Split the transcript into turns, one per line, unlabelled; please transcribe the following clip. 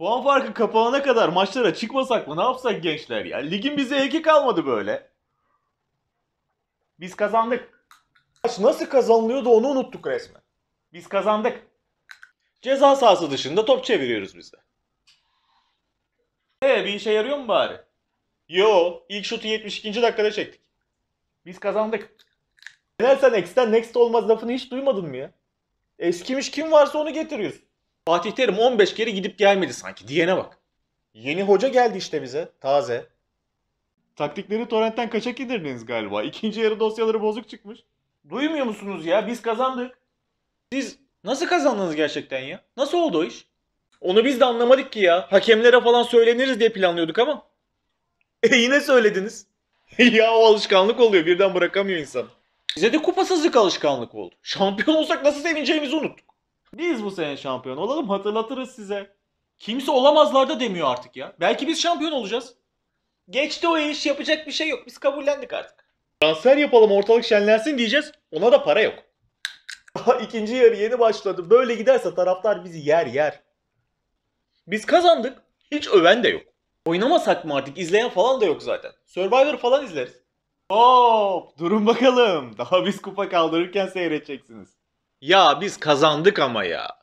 Puan farkı kapanana kadar maçlara çıkmasak mı? Ne yapsak gençler ya? Ligin bize eki kalmadı böyle. Biz kazandık. Maç nasıl kazanılıyordu onu unuttuk resmen. Biz kazandık. Ceza sahası dışında top çeviriyoruz biz de. Ee bir işe yarıyor mu bari? Yo ilk şutu 72. dakikada çektik. Biz kazandık. Neden sen X'ten Next olmaz lafını hiç duymadın mı ya? Eskimiş kim varsa onu getiriyorsun. Fatih Terim 15 kere gidip gelmedi sanki diyene bak. Yeni hoca geldi işte bize taze. Taktikleri torrentten kaçak indirdiniz galiba. İkinci yarı dosyaları bozuk çıkmış. Duymuyor musunuz ya biz kazandık. Siz nasıl kazandınız gerçekten ya? Nasıl oldu o iş? Onu biz de anlamadık ki ya. Hakemlere falan söyleniriz diye planlıyorduk ama. E yine söylediniz. ya o alışkanlık oluyor birden bırakamıyor insan. Bize de kupasızlık alışkanlık oldu. Şampiyon olsak nasıl sevineceğimizi unuttuk. Biz bu sene şampiyon olalım hatırlatırız size. Kimse olamazlar da demiyor artık ya. Belki biz şampiyon olacağız. Geçti o iş yapacak bir şey yok. Biz kabullendik artık. Transfer yapalım ortalık şenlensin diyeceğiz. Ona da para yok. Daha ikinci yarı yeni başladı. Böyle giderse taraftar bizi yer yer. Biz kazandık. Hiç öven de yok. Oynamasak mı artık? İzleyen falan da yok zaten. Survivor falan izleriz. Hop durun bakalım. Daha biz kupa kaldırırken seyredeceksiniz. Ya biz kazandık ama ya.